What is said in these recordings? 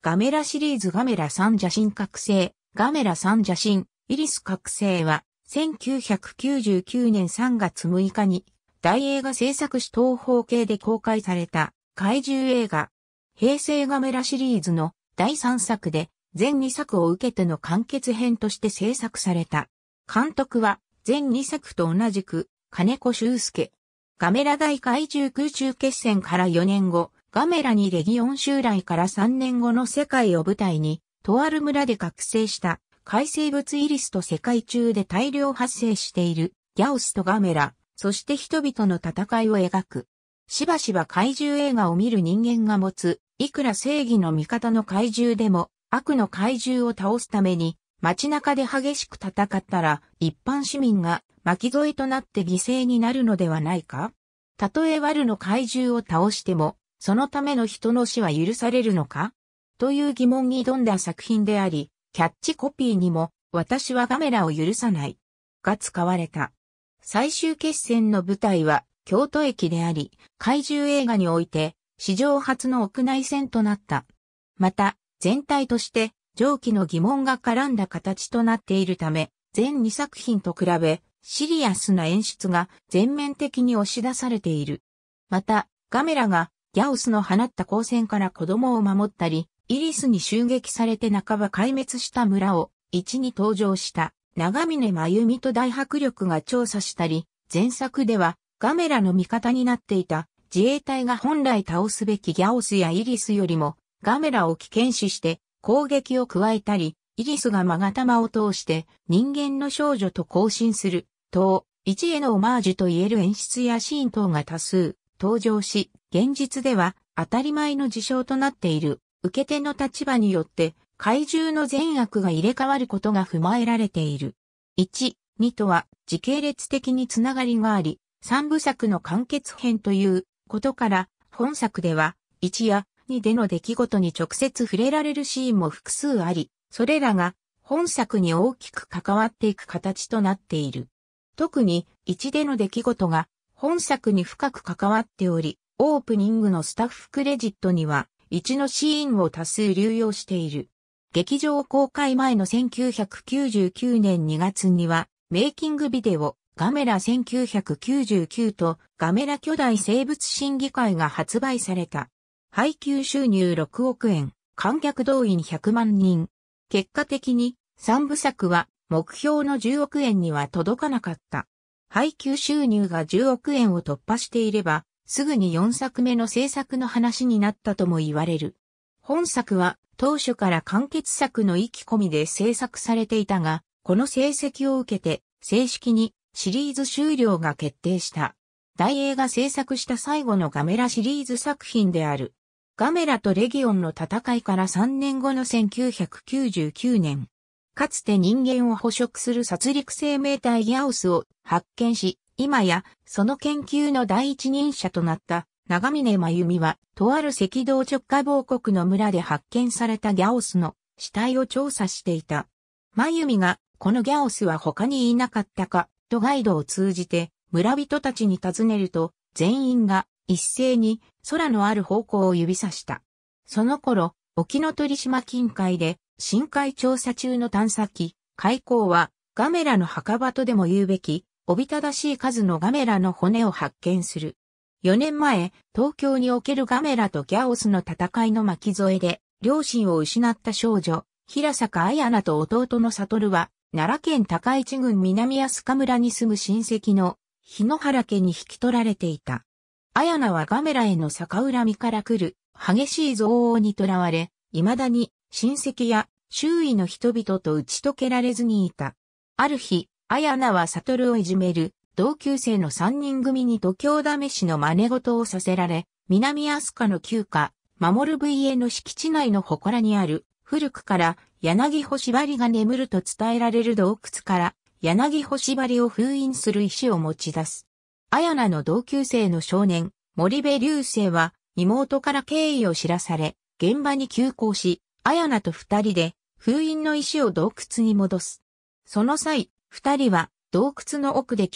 ガメラシリーズガメラ三写真覚醒、ガメラ三写真、イリス覚醒は、1999年3月6日に、大映画制作史東方系で公開された怪獣映画、平成ガメラシリーズの第3作で、全2作を受けての完結編として制作された。監督は、全2作と同じく、金子修介。ガメラ大怪獣空中決戦から4年後、ガメラにレギオン襲来から3年後の世界を舞台に、とある村で覚醒した海生物イリスと世界中で大量発生しているギャオスとガメラ、そして人々の戦いを描く。しばしば怪獣映画を見る人間が持つ、いくら正義の味方の怪獣でも、悪の怪獣を倒すために、街中で激しく戦ったら、一般市民が巻き添えとなって犠牲になるのではないかたとえ悪の怪獣を倒しても、そのための人の死は許されるのかという疑問に挑んだ作品であり、キャッチコピーにも、私はガメラを許さない、が使われた。最終決戦の舞台は、京都駅であり、怪獣映画において、史上初の屋内戦となった。また、全体として、上記の疑問が絡んだ形となっているため、全2作品と比べ、シリアスな演出が全面的に押し出されている。また、ガメラがギャオスの放った光線から子供を守ったり、イリスに襲撃されて半ば壊滅した村を一に登場した長峰真由美と大迫力が調査したり、前作ではガメラの味方になっていた自衛隊が本来倒すべきギャオスやイリスよりもガメラを危険視して攻撃を加えたり、イリスがマガタマを通して人間の少女と交信する、等、一へのオマージュと言える演出やシーン等が多数登場し、現実では当たり前の事象となっている受け手の立場によって怪獣の善悪が入れ替わることが踏まえられている。1、2とは時系列的につながりがあり、三部作の完結編ということから本作では1や2での出来事に直接触れられるシーンも複数あり、それらが本作に大きく関わっていく形となっている。特に1での出来事が本作に深く関わっており、オープニングのスタッフクレジットには、1のシーンを多数流用している。劇場公開前の1999年2月には、メイキングビデオ、ガメラ1999とガメラ巨大生物審議会が発売された。配給収入6億円、観客動員100万人。結果的に3部作は目標の10億円には届かなかった。配給収入が10億円を突破していればすぐに4作目の制作の話になったとも言われる。本作は当初から完結作の意気込みで制作されていたが、この成績を受けて正式にシリーズ終了が決定した。大映が制作した最後のガメラシリーズ作品である。ガメラとレギオンの戦いから3年後の1999年、かつて人間を捕食する殺戮生命体ギャオスを発見し、今や、その研究の第一人者となった長峰真由美は、とある赤道直下亡国の村で発見されたギャオスの死体を調査していた。真由美が、このギャオスは他にいなかったか、とガイドを通じて、村人たちに尋ねると、全員が一斉に空のある方向を指さした。その頃、沖ノ鳥島近海で、深海調査中の探査機、海溝は、ガメラの墓場とでも言うべき、おびただしい数のガメラの骨を発見する。4年前、東京におけるガメラとギャオスの戦いの巻き添えで、両親を失った少女、平坂彩奈と弟の悟は、奈良県高市郡南安川村に住む親戚の日野原家に引き取られていた。彩奈はガメラへの逆恨みから来る激しい憎悪にとらわれ、未だに親戚や周囲の人々と打ち解けられずにいた。ある日、あやなは悟をいじめる、同級生の三人組に度胸試しの真似事をさせられ、南アスカの旧家、守る VA の敷地内の祠にある、古くから柳星針が眠ると伝えられる洞窟から、柳星針を封印する石を持ち出す。あやなの同級生の少年、森部流星は、妹から敬意を知らされ、現場に急行し、あやなと二人で、封印の石を洞窟に戻す。その際、二人は洞窟の奥で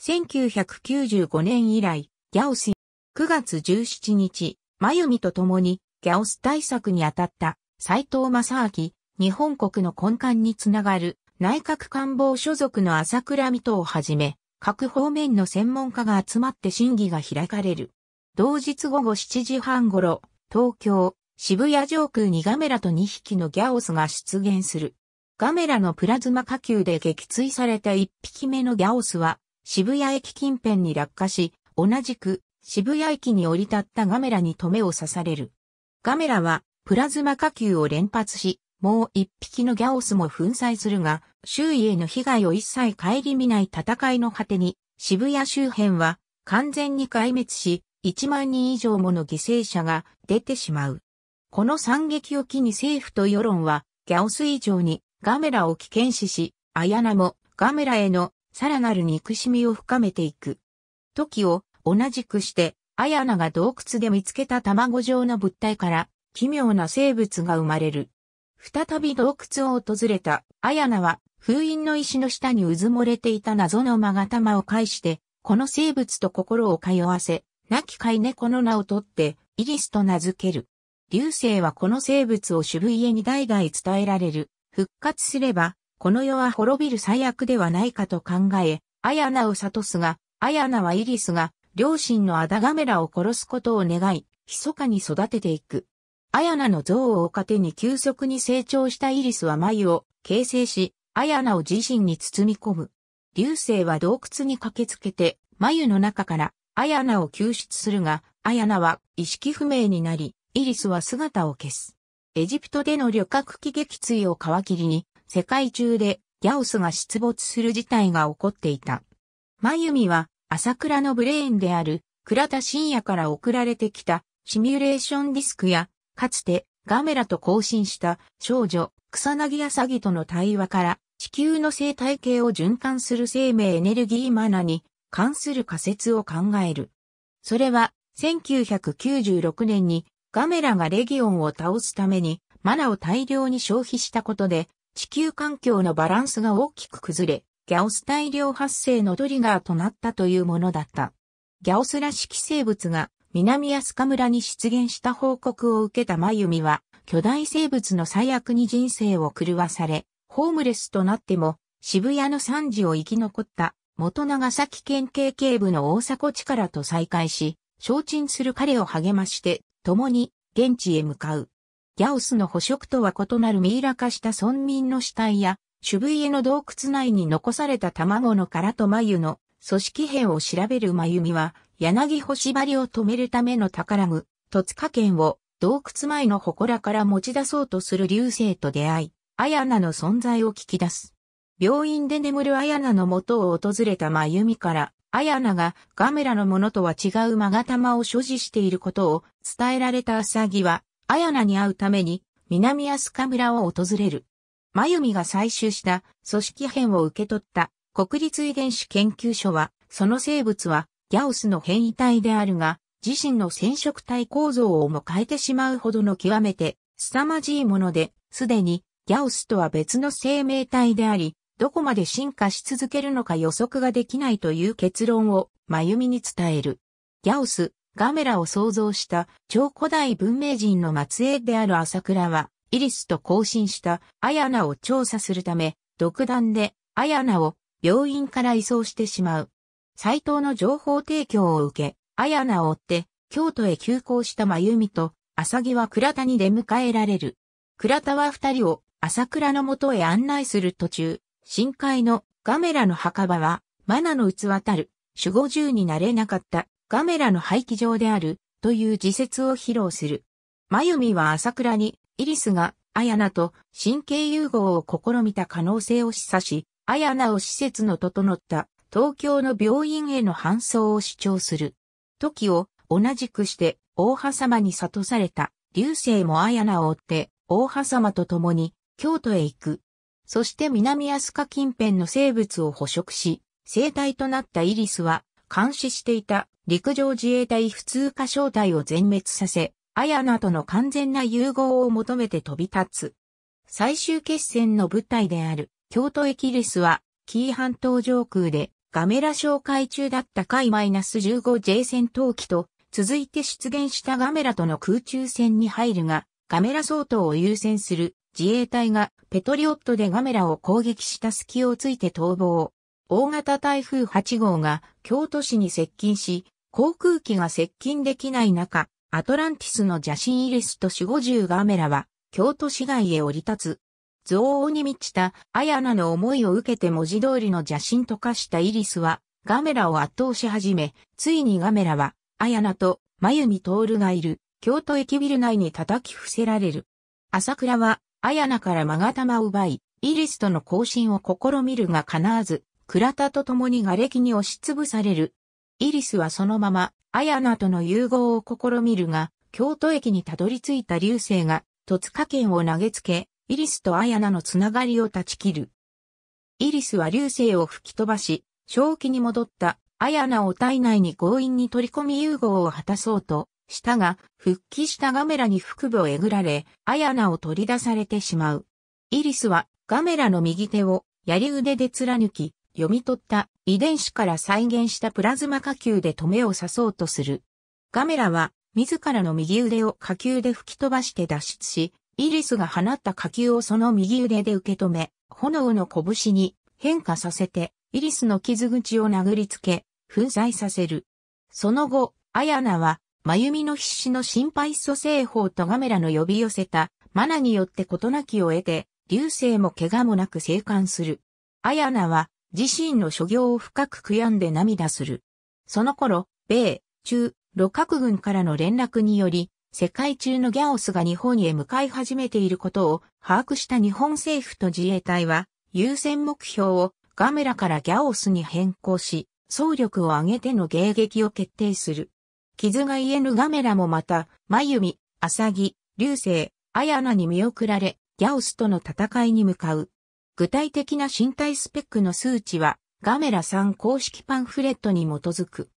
1995年以来、ギャオス、9月17日、真由美と共にギャオス対策に当たった斎藤正明、日本国の根幹につながる内閣官房所属の朝倉美戸をはじめ、各方面の専門家が集まって審議が開かれる。同日午後7時半頃、東京、渋谷上空にガメラと2匹のギャオスが出現する。ガメラのプラズマ火球で撃墜された一匹目のギャオスは、渋谷駅近辺に落下し、同じく渋谷駅に降り立ったガメラに止めを刺される。ガメラはプラズマ火球を連発し、もう一匹のギャオスも粉砕するが、周囲への被害を一切顧みない戦いの果てに、渋谷周辺は完全に壊滅し、1万人以上もの犠牲者が出てしまう。この惨劇を機に政府と世論は、ギャオス以上にガメラを危険視し、アヤナもガメラへのさらなる憎しみを深めていく。時を同じくして、アヤナが洞窟で見つけた卵状の物体から奇妙な生物が生まれる。再び洞窟を訪れたアヤナは封印の石の下にうずもれていた謎のマがを介して、この生物と心を通わせ、亡き飼い猫の名を取って、イリスと名付ける。流星はこの生物を渋家に代々伝えられる復活すれば、この世は滅びる最悪ではないかと考え、アヤナを悟すが、アヤナはイリスが、両親のアダガメラを殺すことを願い、密かに育てていく。アヤナの像を糧に急速に成長したイリスは眉を形成し、アヤナを自身に包み込む。流星は洞窟に駆けつけて、眉の中からアヤナを救出するが、アヤナは意識不明になり、イリスは姿を消す。エジプトでの旅客機撃墜を皮切りに、世界中でギャオスが出没する事態が起こっていた。マユミは、朝倉のブレーンである、倉田深夜から送られてきた、シミュレーションディスクや、かつて、ガメラと交信した少女、草薙アサギとの対話から、地球の生態系を循環する生命エネルギーマナに関する仮説を考える。それは、1996年にガメラがレギオンを倒すためにマナを大量に消費したことで地球環境のバランスが大きく崩れ、ギャオス大量発生のトリガーとなったというものだった。ギャオスらしき生物が南アスカ村に出現した報告を受けたマユミは、巨大生物の最悪に人生を狂わされ、ホームレスとなっても渋谷の惨事を生き残った元長崎県警警部の大迫力と再会し、承知する彼を励まして共に現地へ向かう。ギャオスの捕食とは異なるミイラ化した村民の死体や、種類への洞窟内に残された卵の殻と眉の組織片を調べる眉美は、柳星針を止めるための宝具、戸塚剣を洞窟前の祠から持ち出そうとする流星と出会い、アヤナの存在を聞き出す。病院で眠るアヤナの元を訪れたマユミから、アヤナがガメラのものとは違うマガタマを所持していることを伝えられたアサギは、アヤナに会うために南アスカ村を訪れる。マユミが採取した組織片を受け取った国立遺伝子研究所は、その生物はギャオスの変異体であるが、自身の染色体構造をも変えてしまうほどの極めて凄まじいもので、すでにギャオスとは別の生命体であり、どこまで進化し続けるのか予測ができないという結論を、真由美に伝える。ギャオス、ガメラを創造した超古代文明人の末裔である朝倉は、イリスと交信したアヤナを調査するため、独断でアヤナを病院から移送してしまう。斎藤の情報提供を受け、アヤナを追って京都へ急行した真由美と浅木は倉田に出迎えられる。倉田は二人を朝倉のもとへ案内する途中、深海のガメラの墓場は、マナの器たる、守護獣になれなかったガメラの廃棄場である、という自説を披露する。マユミは朝倉に、イリスが、アヤナと神経融合を試みた可能性を示唆し、アヤナを施設の整った東京の病院への搬送を主張する。時を同じくして大葉様に悟された流星もアヤナを追って大葉様と共に京都へ行く。そして南アスカ近辺の生物を捕食し、生態となったイリスは、監視していた陸上自衛隊普通科小隊を全滅させ、アヤナとの完全な融合を求めて飛び立つ。最終決戦の舞台である京都駅リスは、紀伊半島上空でガメラ紹介中だった海 -15J 戦闘機と続いて出現したガメラとの空中戦に入るが、ガメラ相当を優先する自衛隊がペトリオットでガメラを攻撃した隙をついて逃亡。大型台風8号が京都市に接近し、航空機が接近できない中、アトランティスの邪神イリスと守護獣ガメラは京都市外へ降り立つ。憎悪に満ちたアヤナの思いを受けて文字通りの邪神と化したイリスはガメラを圧倒し始め、ついにガメラはアヤナとミトールがいる京都駅ビル内に叩き伏せられる。朝倉はアヤナからマガタマを奪い、イリスとの交信を試みるが必ず、倉田と共に瓦礫に押しつぶされる。イリスはそのまま、アヤナとの融合を試みるが、京都駅にたどり着いた流星が、戸塚県を投げつけ、イリスとアヤナのつながりを断ち切る。イリスは流星を吹き飛ばし、正気に戻ったアヤナを体内に強引に取り込み融合を果たそうとしたが、復帰したガメラに腹部をえぐられ、アヤナを取り出されてしまう。イリスはガメラの右手を槍腕で貫き、読み取った遺伝子から再現したプラズマ火球で止めを刺そうとする。ガメラは自らの右腕を火球で吹き飛ばして脱出し、イリスが放った火球をその右腕で受け止め、炎の拳に変化させて、イリスの傷口を殴りつけ、粉砕させる。その後、アヤナは真由美の必死の心配蘇生法とガメラの呼び寄せた、マナによって事なきを得て、流星も怪我もなく生還する。アヤナは、自身の所業を深く悔やんで涙する。その頃、米、中、露角軍からの連絡により、世界中のギャオスが日本へ向かい始めていることを把握した日本政府と自衛隊は、優先目標をガメラからギャオスに変更し、総力を挙げての迎撃を決定する。傷が癒えぬガメラもまた、眉ユ浅木、流星、アヤナに見送られ、ギャオスとの戦いに向かう。具体的な身体スペックの数値は、ガメラ3公式パンフレットに基づく。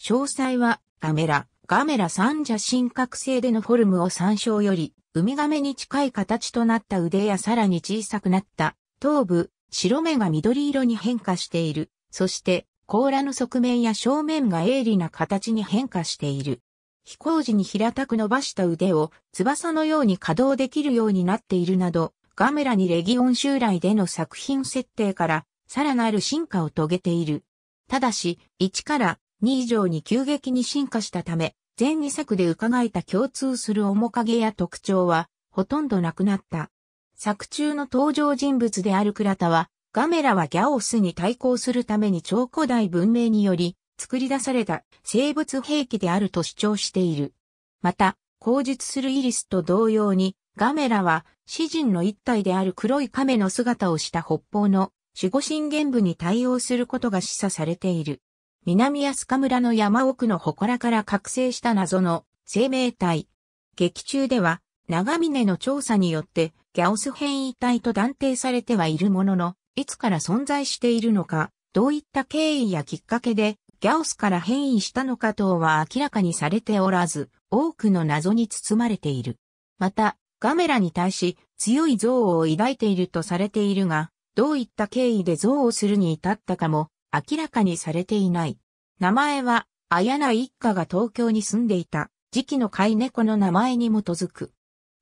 詳細は、ガメラ、ガメラ3じゃ深覚性でのフォルムを参照より、ウミガメに近い形となった腕やさらに小さくなった、頭部、白目が緑色に変化している。そして、甲羅の側面や正面が鋭利な形に変化している。飛行時に平たく伸ばした腕を翼のように稼働できるようになっているなど、ガメラにレギオン襲来での作品設定からさらなる進化を遂げている。ただし、1から2以上に急激に進化したため、前2作で伺えた共通する面影や特徴はほとんどなくなった。作中の登場人物である倉田は、ガメラはギャオスに対抗するために超古代文明により作り出された生物兵器であると主張している。また、口述するイリスと同様に、ガメラは詩人の一体である黒い亀の姿をした北方の守護神玄部に対応することが示唆されている。南安香村の山奥の祠から覚醒した謎の生命体。劇中では長峰の調査によってギャオス変異体と断定されてはいるものの、いつから存在しているのか、どういった経緯やきっかけでギャオスから変異したのか等は明らかにされておらず、多くの謎に包まれている。また、ガメラに対し強い憎悪を抱いているとされているが、どういった経緯で憎悪するに至ったかも明らかにされていない。名前は、あやな一家が東京に住んでいた時期の飼い猫の名前に基づく。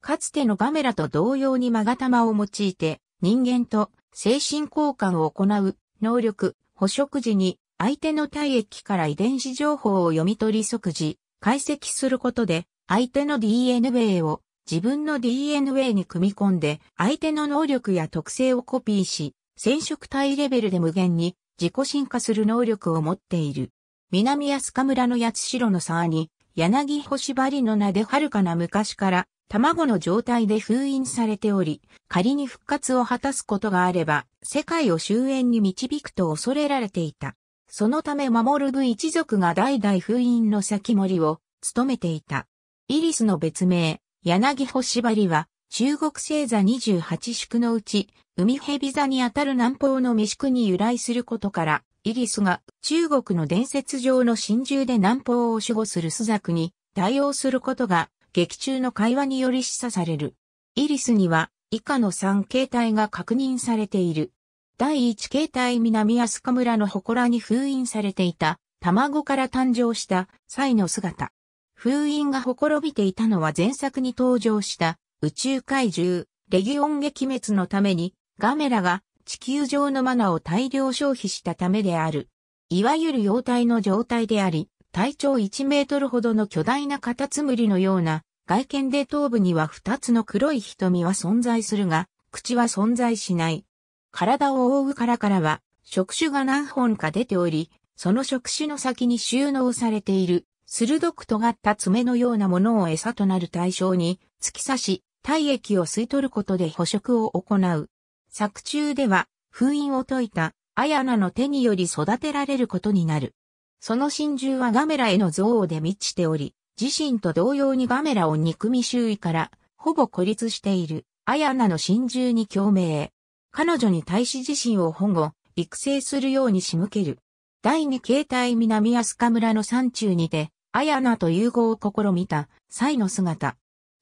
かつてのガメラと同様に勾玉を用いて人間と精神交換を行う能力、捕食時に相手の体液から遺伝子情報を読み取り即時、解析することで相手の DNA を自分の DNA に組み込んで相手の能力や特性をコピーし、染色体レベルで無限に自己進化する能力を持っている。南安賀村の八代の沢に、柳星針の名で遥かな昔から卵の状態で封印されており、仮に復活を果たすことがあれば、世界を終焉に導くと恐れられていた。そのため守る部一族が代々封印の先森を務めていた。イリスの別名、柳星し針は、中国星座28宿のうち、海蛇座にあたる南方の未宿に由来することから、イリスが中国の伝説上の真珠で南方を守護する朱雀に対応することが劇中の会話により示唆される。イリスには以下の3形態が確認されている。第1形態南アスカ村の祠に封印されていた卵から誕生した際の姿。封印がほころびていたのは前作に登場した宇宙怪獣、レギオン撃滅のためにガメラが地球上のマナを大量消費したためである。いわゆる妖体の状態であり、体長1メートルほどの巨大なカタツムリのような、外見で頭部には2つの黒い瞳は存在するが、口は存在しない。体を覆う殻からは、触手が何本か出ており、その触手の先に収納されている、鋭く尖った爪のようなものを餌となる対象に、突き刺し、体液を吸い取ることで捕食を行う。作中では、封印を解いた、アヤナの手により育てられることになる。その心中はガメラへの憎悪で満ちており、自身と同様にガメラを憎み周囲から、ほぼ孤立している、アヤナの心中に共鳴。彼女に対し自身を保護、育成するように仕向ける。第二形態南安カ村の山中にて、アヤナと融合を試みた、サイの姿。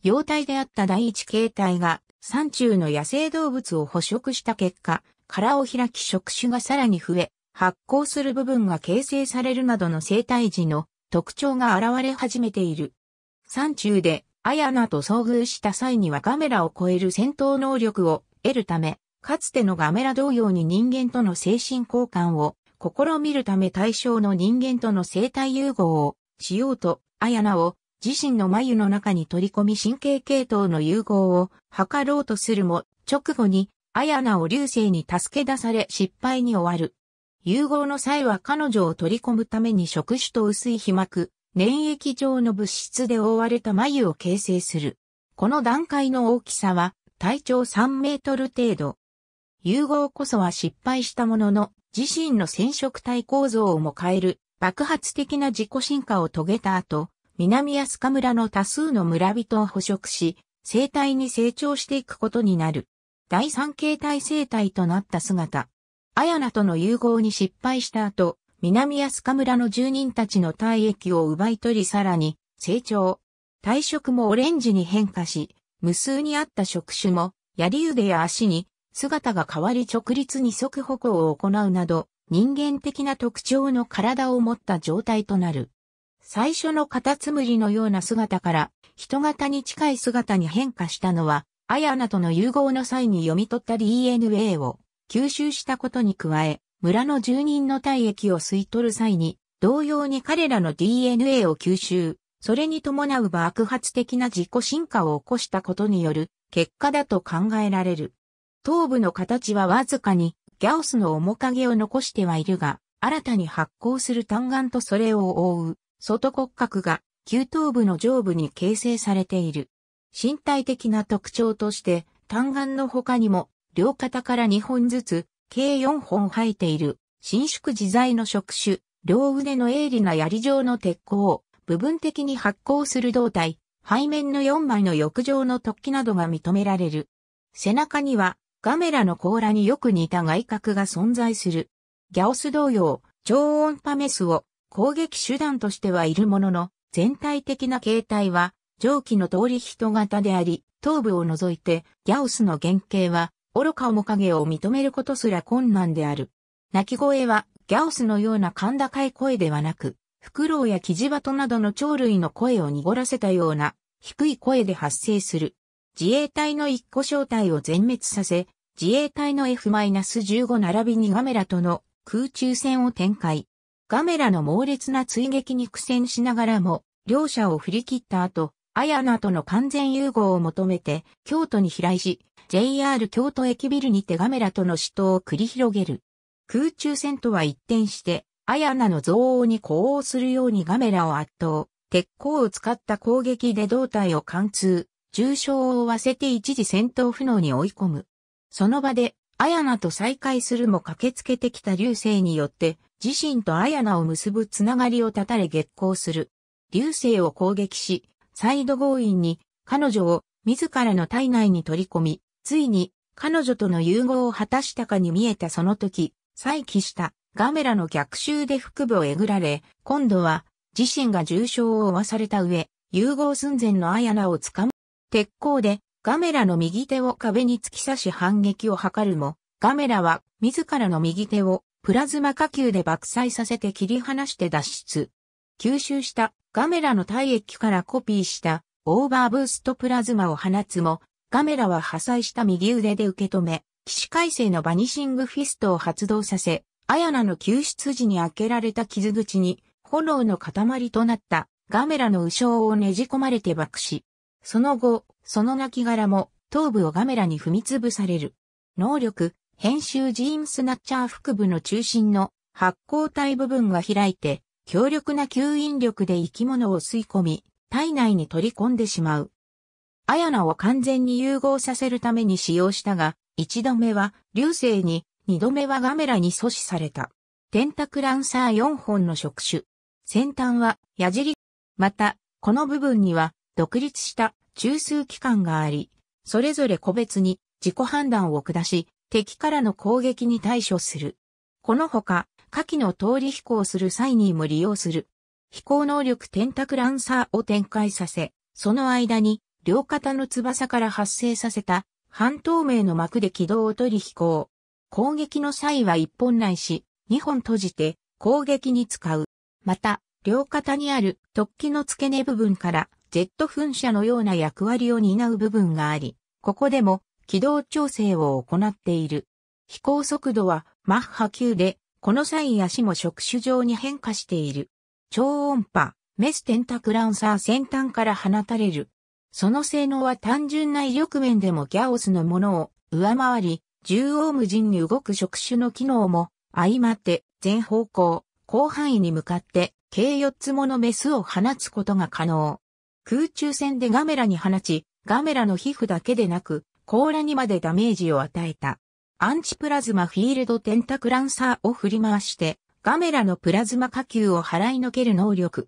妖体であった第一形態が、山中の野生動物を捕食した結果、殻を開き触手がさらに増え、発光する部分が形成されるなどの生態時の特徴が現れ始めている。山中でアヤナと遭遇した際にはガメラを超える戦闘能力を得るため、かつてのガメラ同様に人間との精神交換を試みるため対象の人間との生態融合をしようと、アヤナを自身の眉の中に取り込み神経系統の融合を図ろうとするも、直後にアヤナを流星に助け出され失敗に終わる。融合の際は彼女を取り込むために触手と薄い皮膜、粘液状の物質で覆われた眉を形成する。この段階の大きさは体長3メートル程度。融合こそは失敗したものの、自身の染色体構造をも変える爆発的な自己進化を遂げた後、南安川村の多数の村人を捕食し、生態に成長していくことになる。第三形態生態となった姿。アヤナとの融合に失敗した後、南安カ村の住人たちの体液を奪い取りさらに成長。体色もオレンジに変化し、無数にあった触手も、槍腕や足に姿が変わり直立に即歩行を行うなど、人間的な特徴の体を持った状態となる。最初のカタツムリのような姿から人型に近い姿に変化したのは、アヤナとの融合の際に読み取った DNA を吸収したことに加え、村の住人の体液を吸い取る際に、同様に彼らの DNA を吸収、それに伴う爆発的な自己進化を起こしたことによる結果だと考えられる。頭部の形はわずかにギャオスの面影を残してはいるが、新たに発光する単眼とそれを覆う外骨格が旧頭部の上部に形成されている。身体的な特徴として単眼の他にも両肩から2本ずつ、計4本生えている、伸縮自在の触手、両腕の鋭利な槍状の鉄鋼、部分的に発光する胴体、背面の4枚の翼状の突起などが認められる。背中には、ガメラの甲羅によく似た外角が存在する。ギャオス同様、超音波メスを攻撃手段としてはいるものの、全体的な形態は、蒸気の通り人型であり、頭部を除いて、ギャオスの原型は、愚か面影を認めることすら困難である。鳴き声は、ギャオスのような甲高い声ではなく、フクロウやキジバトなどの鳥類の声を濁らせたような、低い声で発生する。自衛隊の一個小隊を全滅させ、自衛隊の F-15 並びにガメラとの空中戦を展開。ガメラの猛烈な追撃に苦戦しながらも、両者を振り切った後、アヤナとの完全融合を求めて、京都に飛来し、JR 京都駅ビルにてガメラとの死闘を繰り広げる。空中戦とは一転して、アヤナの憎悪に呼応するようにガメラを圧倒、鉄鋼を使った攻撃で胴体を貫通、重傷を負わせて一時戦闘不能に追い込む。その場で、アヤナと再会するも駆けつけてきた流星によって、自身とアヤナを結ぶつながりを断たれ激行する。流星を攻撃し、サイド強引に彼女を自らの体内に取り込み、ついに彼女との融合を果たしたかに見えたその時、再起したガメラの逆襲で腹部をえぐられ、今度は自身が重傷を負わされた上、融合寸前のアヤナを掴む。鉄鋼でガメラの右手を壁に突き刺し反撃を図るも、ガメラは自らの右手をプラズマ火球で爆砕させて切り離して脱出。吸収したガメラの体液からコピーしたオーバーブーストプラズマを放つも、ガメラは破砕した右腕で受け止め、起死回生のバニシングフィストを発動させ、アヤナの救出時に開けられた傷口に、炎の塊となったガメラの右将をねじ込まれて爆死。その後、その亡骸も頭部をガメラに踏みつぶされる。能力、編集ジーンスナッチャー腹部の中心の発光体部分が開いて、強力な吸引力で生き物を吸い込み、体内に取り込んでしまう。アヤナを完全に融合させるために使用したが、一度目は流星に、二度目はガメラに阻止された。テンタクランサー4本の触手。先端は矢尻。また、この部分には独立した中枢機関があり、それぞれ個別に自己判断を下し、敵からの攻撃に対処する。このほか、下記の通り飛行する際にも利用する。飛行能力テンタクランサーを展開させ、その間に両肩の翼から発生させた半透明の膜で軌道を取り飛行。攻撃の際は1本ないし、2本閉じて攻撃に使う。また、両肩にある突起の付け根部分からジェット噴射のような役割を担う部分があり、ここでも軌道調整を行っている。飛行速度はマッハ9で、この際足も触手状に変化している。超音波、メステンタクランサー先端から放たれるその性能は単純な威力面でもギャオスのものを上回り、縦横無尽に動く触手の機能も相まって全方向、広範囲に向かって計4つものメスを放つことが可能。空中戦でガメラに放ち、ガメラの皮膚だけでなく、甲羅にまでダメージを与えた。アンチプラズマフィールドテンタクランサーを振り回して、ガメラのプラズマ下球を払いのける能力。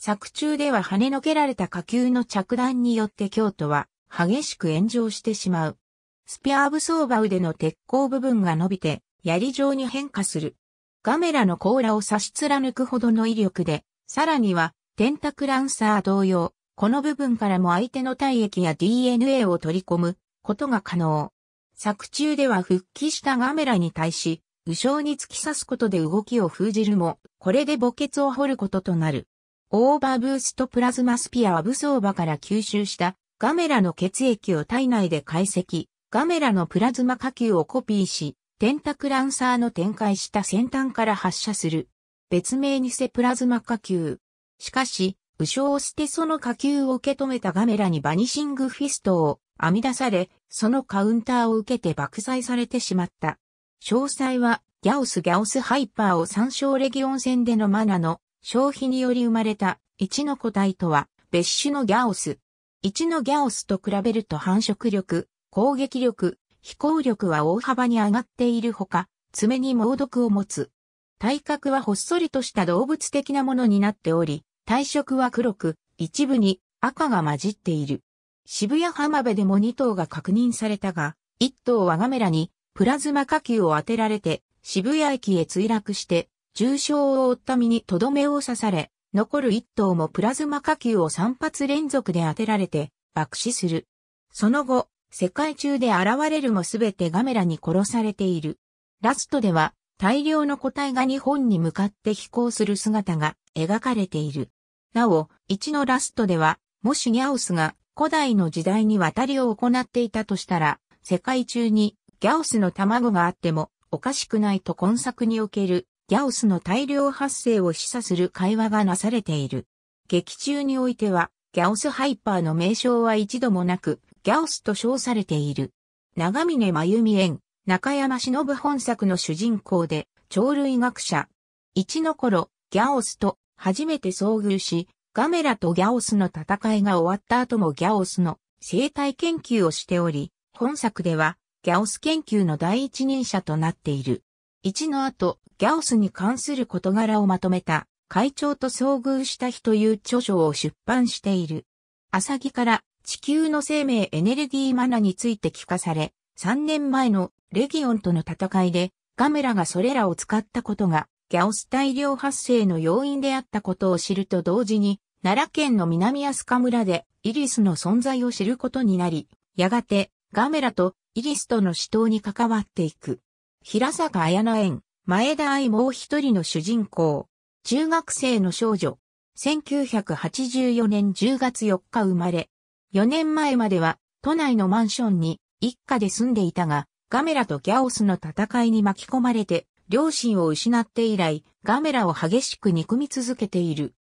作中では跳ねのけられた火球の着弾によって京都は激しく炎上してしまう。スピアーブ相場腕の鉄鋼部分が伸びて槍状に変化する。ガメラの甲羅を差し貫くほどの威力で、さらにはテンタクランサー同様、この部分からも相手の体液や DNA を取り込むことが可能。作中では復帰したガメラに対し、武将に突き刺すことで動きを封じるも、これで墓穴を掘ることとなる。オーバーブーストプラズマスピアは武装場から吸収したガメラの血液を体内で解析、ガメラのプラズマ下球をコピーし、テンタクランサーの展開した先端から発射する。別名にセプラズマ下球。しかし、武将を捨てその下球を受け止めたガメラにバニシングフィストを編み出され、そのカウンターを受けて爆砕されてしまった。詳細は、ギャオス・ギャオス・ハイパーを参照レギオン戦でのマナの消費により生まれた1の個体とは別種のギャオス。1のギャオスと比べると繁殖力、攻撃力、飛行力は大幅に上がっているほか、爪に猛毒を持つ。体格はほっそりとした動物的なものになっており、体色は黒く、一部に赤が混じっている。渋谷浜辺でも2頭が確認されたが、1頭はガメラにプラズマ火球を当てられて渋谷駅へ墜落して重傷を負った身にとどめを刺され、残る一頭もプラズマ火球を3発連続で当てられて爆死する。その後、世界中で現れるもすべてガメラに殺されている。ラストでは大量の個体が日本に向かって飛行する姿が描かれている。なお、1のラストでは、もしギャオスが古代の時代に渡りを行っていたとしたら、世界中にギャオスの卵があってもおかしくないと今作におけるギャオスの大量発生を示唆する会話がなされている。劇中においては、ギャオスハイパーの名称は一度もなく、ギャオスと称されている。長峰真由美園、中山忍本作の主人公で、鳥類学者。一の頃、ギャオスと初めて遭遇し、ガメラとギャオスの戦いが終わった後もギャオスの生態研究をしており、本作ではギャオス研究の第一人者となっている。1の後、ギャオスに関する事柄をまとめた、会長と遭遇した日という著書を出版している。アサギから地球の生命エネルギーマナについて聞かされ、3年前のレギオンとの戦いで、ガメラがそれらを使ったことが、ギャオス大量発生の要因であったことを知ると同時に、奈良県の南スカ村でイリスの存在を知ることになり、やがてガメラとイリスとの死闘に関わっていく。平坂綾菜園、前田愛もう一人の主人公、中学生の少女、1984年10月4日生まれ、4年前までは都内のマンションに一家で住んでいたが、ガメラとギャオスの戦いに巻き込まれて、両親を失って以来、ガメラを激しく憎み続けている。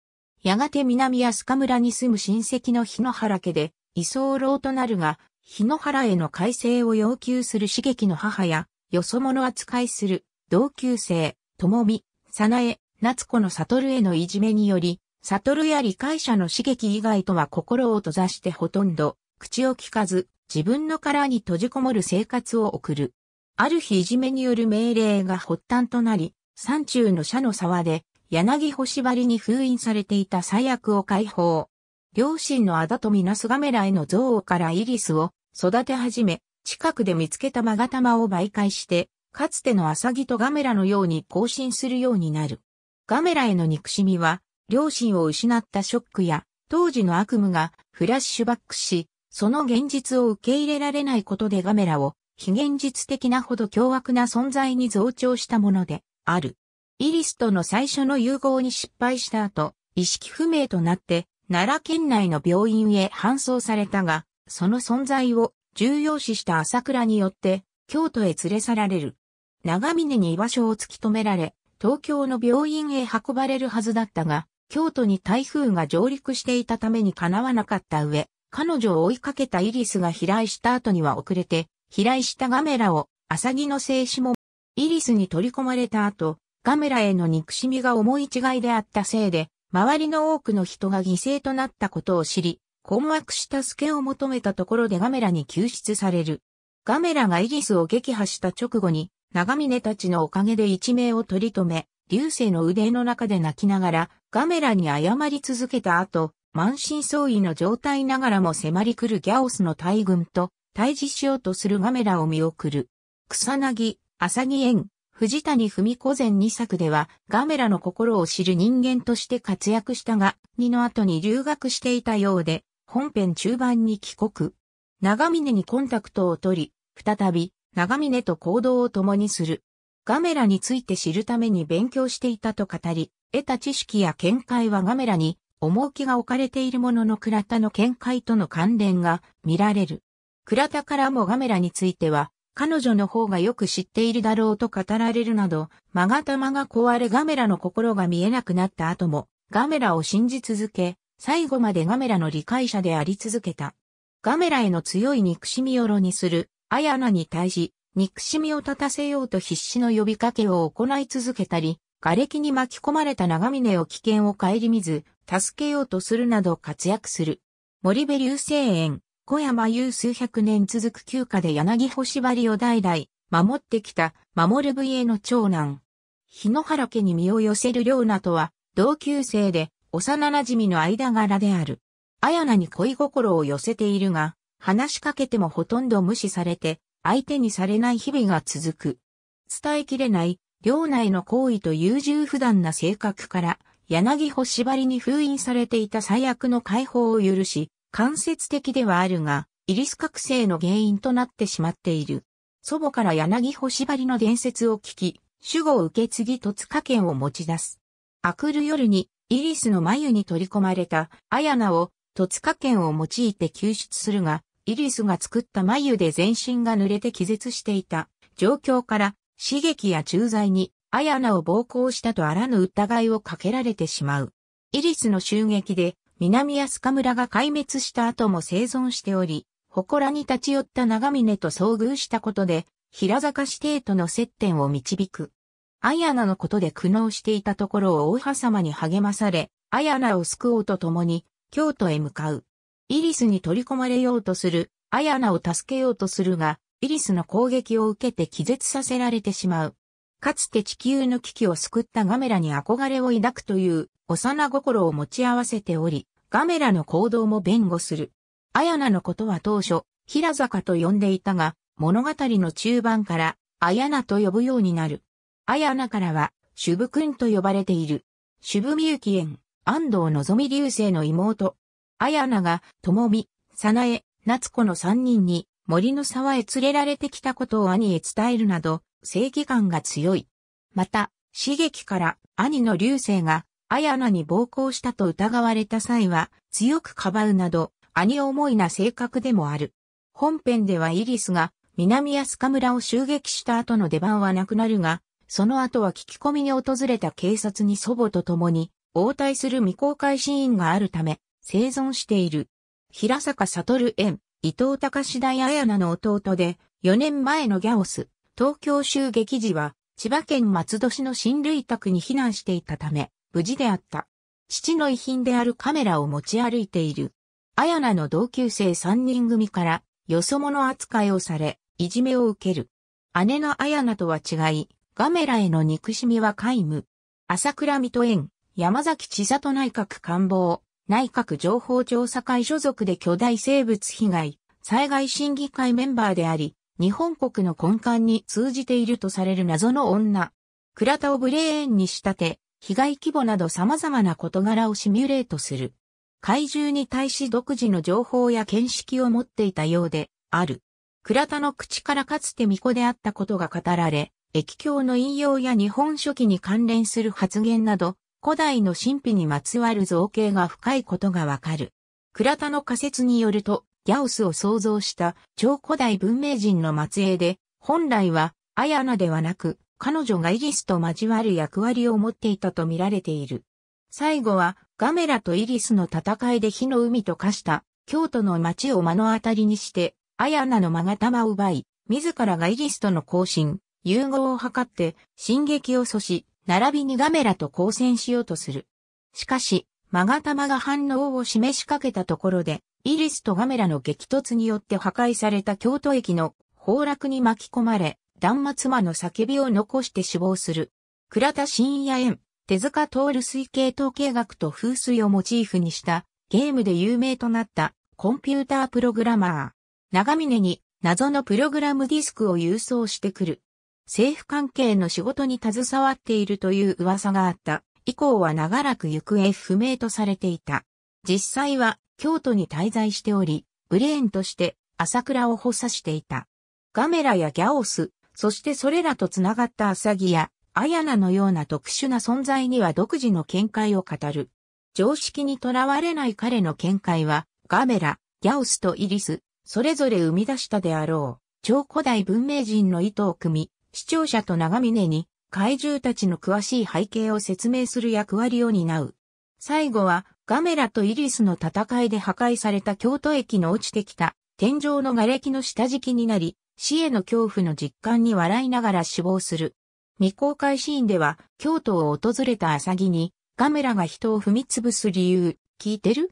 やがて南安賀村に住む親戚の日野原家で居候となるが、日野原への改正を要求する刺激の母や、よそ者扱いする、同級生、ともみ、さなえ、夏子の悟へのいじめにより、悟や理解者の刺激以外とは心を閉ざしてほとんど、口を聞かず、自分の殻に閉じこもる生活を送る。ある日いじめによる命令が発端となり、山中の社の沢で、柳星張りに封印されていた最悪を解放。両親のあだとみなすがメラへの憎悪からイリスを育て始め、近くで見つけたマガタマを媒介して、かつてのアサギとガメラのように更新するようになる。ガメラへの憎しみは、両親を失ったショックや、当時の悪夢がフラッシュバックし、その現実を受け入れられないことでガメラを非現実的なほど凶悪な存在に増長したものである。イリスとの最初の融合に失敗した後、意識不明となって奈良県内の病院へ搬送されたが、その存在を重要視した朝倉によって、京都へ連れ去られる。長峰に居場所を突き止められ、東京の病院へ運ばれるはずだったが、京都に台風が上陸していたためにかなわなかった上、彼女を追いかけたイリスが飛来した後には遅れて、飛来したガメラを、浅木の静子も、イリスに取り込まれた後、ガメラへの憎しみが思い違いであったせいで、周りの多くの人が犠牲となったことを知り、困惑した助けを求めたところでガメラに救出される。ガメラがイギスを撃破した直後に、長峰たちのおかげで一命を取り留め、流星の腕の中で泣きながら、ガメラに謝り続けた後、満身創痍の状態ながらも迫り来るギャオスの大軍と、退治しようとするガメラを見送る。草薙、浅木園、藤谷文子前二作では、ガメラの心を知る人間として活躍したが、二の後に留学していたようで、本編中盤に帰国。長峰にコンタクトを取り、再び、長峰と行動を共にする。ガメラについて知るために勉強していたと語り、得た知識や見解はガメラに重きが置かれているものの倉田の見解との関連が見られる。倉田からもガメラについては、彼女の方がよく知っているだろうと語られるなど、マがたまが壊れガメラの心が見えなくなった後も、ガメラを信じ続け、最後までガメラの理解者であり続けた。ガメラへの強い憎しみを炉にする、アヤナに対し、憎しみを立たせようと必死の呼びかけを行い続けたり、瓦礫に巻き込まれた長峰を危険を顧みず、助けようとするなど活躍する。森部流星園、小山優数百年続く休暇で柳星張を代々、守ってきた、守る部への長男。日野原家に身を寄せる良奈とは、同級生で、幼馴染の間柄である。アヤナに恋心を寄せているが、話しかけてもほとんど無視されて、相手にされない日々が続く。伝えきれない、領内の行為と優柔不断な性格から、柳穂縛りに封印されていた最悪の解放を許し、間接的ではあるが、イリス覚醒の原因となってしまっている。祖母から柳穂縛りの伝説を聞き、主語を受け継ぎ戸塚剣を持ち出す。明くる夜にイリスの眉に取り込まれたアヤナを戸塚剣を用いて救出するが、イリスが作った眉で全身が濡れて気絶していた状況から刺激や駐在にアヤナを暴行したとあらぬ疑いをかけられてしまう。イリスの襲撃で南安川村が壊滅した後も生存しており、祠に立ち寄った長峰と遭遇したことで、平坂指定との接点を導く。アヤナのことで苦悩していたところを大葉様に励まされ、アヤナを救おうと共に、京都へ向かう。イリスに取り込まれようとする、アヤナを助けようとするが、イリスの攻撃を受けて気絶させられてしまう。かつて地球の危機を救ったガメラに憧れを抱くという幼心を持ち合わせており、ガメラの行動も弁護する。アヤナのことは当初、平坂と呼んでいたが、物語の中盤からアヤナと呼ぶようになる。アヤナからは、主部君と呼ばれている。主部みゆき園、安藤のぞみ流星の妹。アヤナが、ともみ、さなえ、夏子の三人に、森の沢へ連れられてきたことを兄へ伝えるなど、正義感が強い。また、刺激から兄の流星が、アヤナに暴行したと疑われた際は、強くかばうなど、兄思いな性格でもある。本編ではイリスが、南安川村を襲撃した後の出番はなくなるが、その後は聞き込みに訪れた警察に祖母と共に応対する未公開シーンがあるため生存している。平坂悟園、伊藤隆大彩菜の弟で4年前のギャオス、東京襲撃時は千葉県松戸市の新類宅に避難していたため無事であった。父の遺品であるカメラを持ち歩いている。彩菜の同級生3人組からよそ者扱いをされ、いじめを受ける。姉の彩菜とは違い、ガメラへの憎しみは皆無。朝倉水戸園、山崎千里内閣官房、内閣情報調査会所属で巨大生物被害、災害審議会メンバーであり、日本国の根幹に通じているとされる謎の女。倉田をブレーンに仕立て、被害規模など様々な事柄をシミュレートする。怪獣に対し独自の情報や見識を持っていたようで、ある。倉田の口からかつて巫女であったことが語られ、液経の引用や日本書紀に関連する発言など、古代の神秘にまつわる造形が深いことがわかる。倉田の仮説によると、ギャオスを創造した超古代文明人の末裔で、本来はアヤナではなく、彼女がイリスと交わる役割を持っていたと見られている。最後はガメラとイリスの戦いで火の海と化した京都の町を目の当たりにして、アヤナの勾玉を奪い、自らがイリスとの交信、融合を図って、進撃を阻止、並びにガメラと交戦しようとする。しかし、マガタマが反応を示しかけたところで、イリスとガメラの激突によって破壊された京都駅の崩落に巻き込まれ、断末魔の叫びを残して死亡する。倉田深夜園、手塚通る水系統計学と風水をモチーフにしたゲームで有名となったコンピュータープログラマー。長峰に謎のプログラムディスクを郵送してくる。政府関係の仕事に携わっているという噂があった。以降は長らく行方不明とされていた。実際は京都に滞在しており、ブレーンとして朝倉を補佐していた。ガメラやギャオス、そしてそれらと繋がったアサギやアヤナのような特殊な存在には独自の見解を語る。常識にとらわれない彼の見解は、ガメラ、ギャオスとイリス、それぞれ生み出したであろう、超古代文明人の意図を組み、視聴者と長峰に怪獣たちの詳しい背景を説明する役割を担う。最後はガメラとイリスの戦いで破壊された京都駅の落ちてきた天井の瓦礫の下敷きになり、死への恐怖の実感に笑いながら死亡する。未公開シーンでは、京都を訪れた浅木に、ガメラが人を踏み潰す理由、聞いてる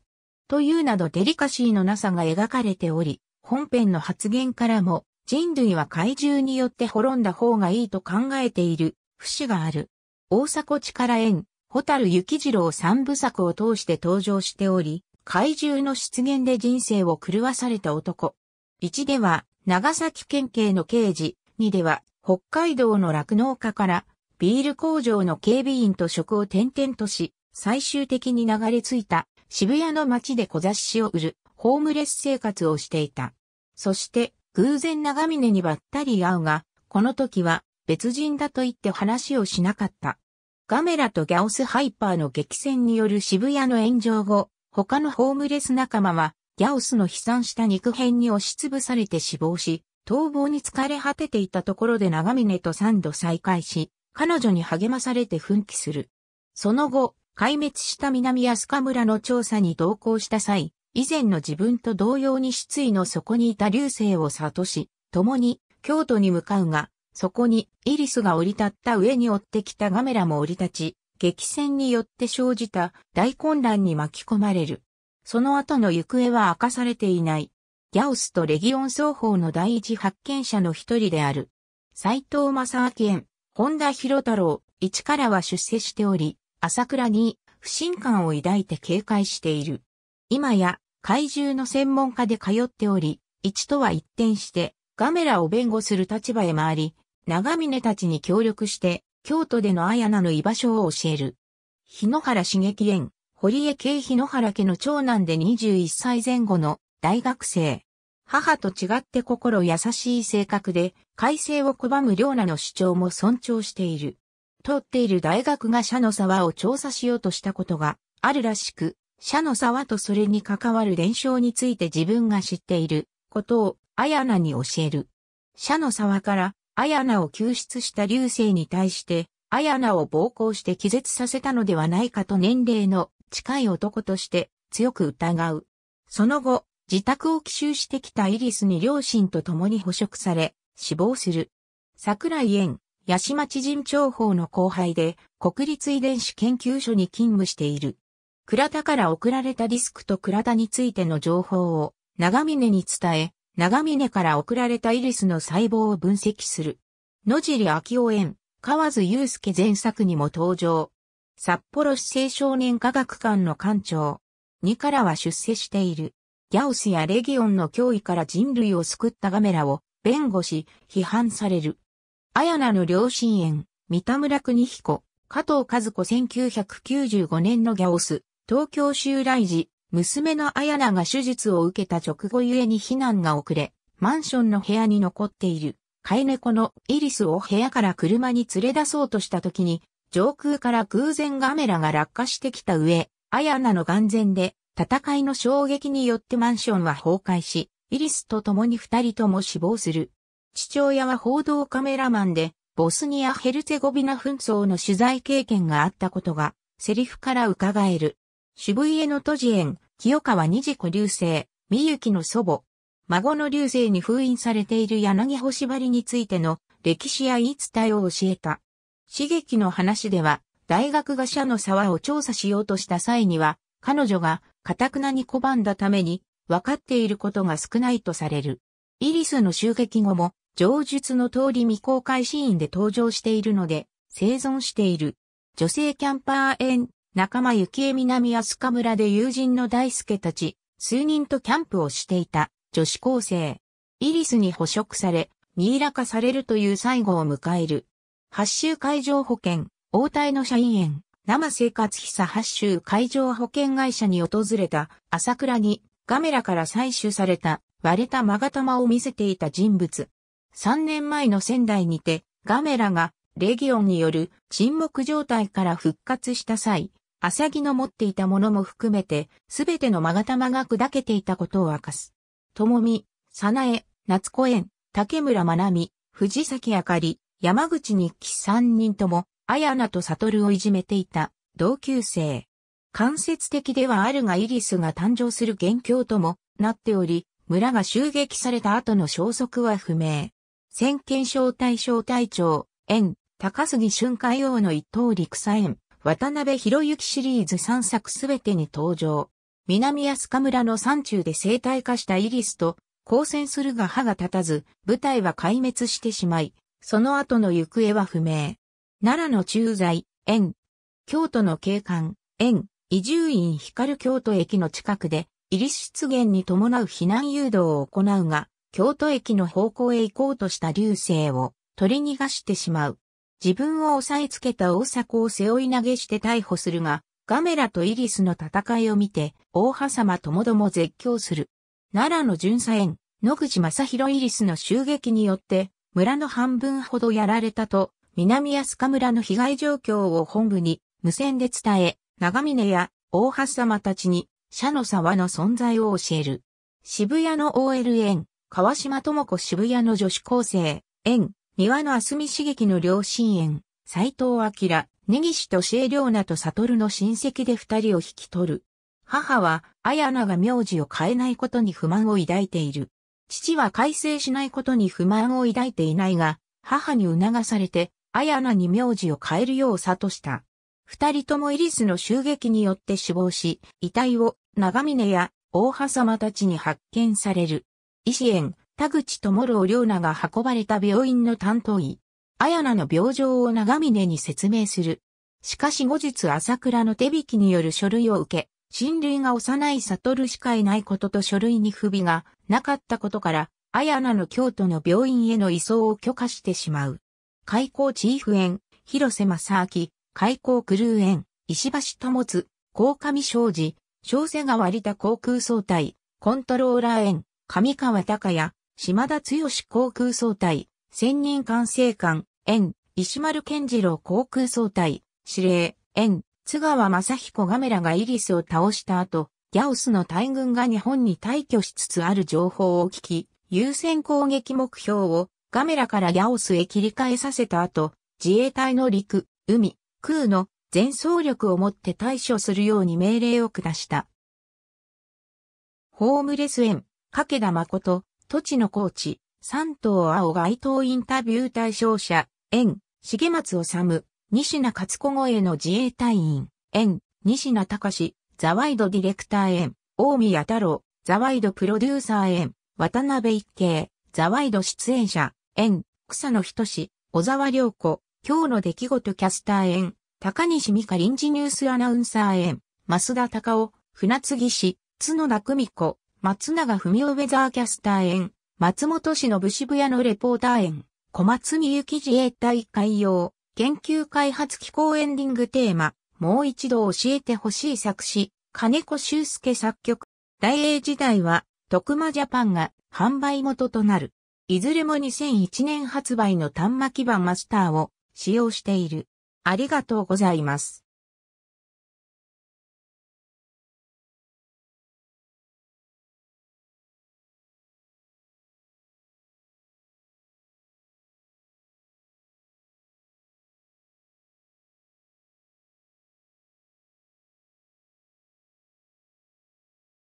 というなどデリカシーのなさが描かれており、本編の発言からも人類は怪獣によって滅んだ方がいいと考えている節がある。大迫力園、ホタル幸次郎三部作を通して登場しており、怪獣の出現で人生を狂わされた男。1では、長崎県警の刑事、2では、北海道の酪農家から、ビール工場の警備員と職を転々とし、最終的に流れ着いた渋谷の街で小雑誌を売るホームレス生活をしていた。そして偶然長峰にばったり会うが、この時は別人だと言って話をしなかった。ガメラとギャオスハイパーの激戦による渋谷の炎上後、他のホームレス仲間は、ギャオスの飛散した肉片に押しつぶされて死亡し、逃亡に疲れ果てていたところで長峰と三度再会し、彼女に励まされて奮起する。その後、壊滅した南安川村の調査に同行した際、以前の自分と同様に失意の底にいた流星を悟し、共に京都に向かうが、そこにイリスが降り立った上に追ってきたガメラも降り立ち、激戦によって生じた大混乱に巻き込まれる。その後の行方は明かされていない。ギャオスとレギオン双方の第一発見者の一人である。斎藤正明園、本田博太郎、一からは出世しており、朝倉に不信感を抱いて警戒している。今や怪獣の専門家で通っており、一とは一転して、ガメラを弁護する立場へ回り、長峰たちに協力して、京都での綾菜の居場所を教える。日野原茂樹園、堀江家日野原家の長男で21歳前後の大学生。母と違って心優しい性格で、改正を拒む良名の主張も尊重している。通っている大学が社の沢を調査しようとしたことがあるらしく、社の沢とそれに関わる伝承について自分が知っていることをアヤナに教える。社の沢からアヤナを救出した流星に対してアヤナを暴行して気絶させたのではないかと年齢の近い男として強く疑う。その後、自宅を奇襲してきたイリスに両親と共に捕食され、死亡する。桜井園、八島知人情報の後輩で、国立遺伝子研究所に勤務している。倉田から送られたディスクと倉田についての情報を長峰に伝え、長峰から送られたイリスの細胞を分析する。野尻昭夫園、河津祐介前作にも登場。札幌市青少年科学館の館長。2からは出世している。ギャオスやレギオンの脅威から人類を救ったガメラを弁護し、批判される。アヤナの両親園、三田村邦彦、加藤和子1995年のギャオス、東京襲来時、娘の綾菜が手術を受けた直後ゆえに避難が遅れ、マンションの部屋に残っている飼い猫のイリスを部屋から車に連れ出そうとした時に、上空から偶然ガメラが落下してきた上、綾菜の眼前で戦いの衝撃によってマンションは崩壊し、イリスと共に二人とも死亡する。父親は報道カメラマンで、ボスニア・ヘルツェゴビナ紛争の取材経験があったことが、セリフから伺える。渋家の都事園、清川二次子流星、みゆきの祖母、孫の流星に封印されている柳星針についての歴史や言い伝えを教えた。刺激の話では、大学が社の沢を調査しようとした際には、彼女が堅くなに拒んだために、分かっていることが少ないとされる。イリスの襲撃後も、上述の通り未公開シーンで登場しているので、生存している。女性キャンパー園仲間幸恵南安香村で友人の大輔たち、数人とキャンプをしていた女子高生。イリスに捕食され、ミイラ化されるという最後を迎える。八州会場保険、応対の社員園、生生活費差八州会場保険会社に訪れた朝倉にガメラから採取された割れたマガ玉を見せていた人物。3年前の仙台にてガメラがレギオンによる沈黙状態から復活した際、アサギの持っていたものも含めて、すべてのマガタマが砕けていたことを明かす。ともみ、さなえ、夏子園、竹村まなみ、藤崎あかり、山口日記三人とも、あやなと悟をいじめていた、同級生。間接的ではあるがイリスが誕生する元凶ともなっており、村が襲撃された後の消息は不明。先見小隊小隊長、園、高杉春海王の一等陸佐園、渡辺博之シリーズ3作すべてに登場。南安賀村の山中で生態化したイリスと交戦するが歯が立たず、舞台は壊滅してしまい、その後の行方は不明。奈良の駐在、園、京都の警官、園、移住院光京都駅の近くで、イリス出現に伴う避難誘導を行うが、京都駅の方向へ行こうとした流星を取り逃がしてしまう。自分を押さえつけた大迫を背負い投げして逮捕するが、ガメラとイリスの戦いを見て、大葉様ともども絶叫する。奈良の巡査員、野口正弘イリスの襲撃によって、村の半分ほどやられたと、南安香村の被害状況を本部に無線で伝え、長峰や大橋様たちに、社の沢の存在を教える。渋谷の OL 園、川島智子渋谷の女子高生、園、庭のあすみ茂樹の両親縁、斎藤明、根岸敏江良奈と悟の親戚で二人を引き取る。母は、綾菜が名字を変えないことに不満を抱いている。父は改正しないことに不満を抱いていないが、母に促されて、綾菜に名字を変えるよう悟した。二人ともイリスの襲撃によって死亡し、遺体を長峰や大葉様たちに発見される。医師園、田口智郎良奈が運ばれた病院の担当医、綾菜の病状を長峰に説明する。しかし後日朝倉の手引きによる書類を受け、親類が幼い悟しかいないことと書類に不備がなかったことから、綾菜の京都の病院への移送を許可してしまう。開港チーフ園、広瀬正明、開港クルー園、石橋智津、高上昌司、小瀬川利田航空総隊、コントローラー園、上川隆也、島田剛航空総隊、専任管制官、縁、石丸健次郎航空総隊、司令、縁、津川正彦ガメラがイリスを倒した後、ギャオスの大軍が日本に退去しつつある情報を聞き、優先攻撃目標をガメラからギャオスへ切り替えさせた後、自衛隊の陸、海、空の全総力をもって対処するように命令を下した。ホームレス園、掛田誠、土地のコーチ、三島青街頭インタビュー対象者、縁、重松治、西名勝子越の自衛隊員、縁、西名隆、ザワイドディレクター縁、大宮太郎、ザワイドプロデューサー縁、渡辺一慶、ザワイド出演者、縁、草野仁小沢良子、今日の出来事キャスター縁、高西美香臨時ニュースアナウンサー縁、増田隆夫、船継ぎ市、角田久美子、松永文雄ウェザーキャスター園、松本市の部渋谷のレポーター園、小松美幸自衛隊海洋、研究開発機構エンディングテーマ、もう一度教えてほしい作詞、金子修介作曲、大英時代は、徳間ジャパンが販売元となる。いずれも2001年発売の端末版マスターを使用している。ありがとうございます。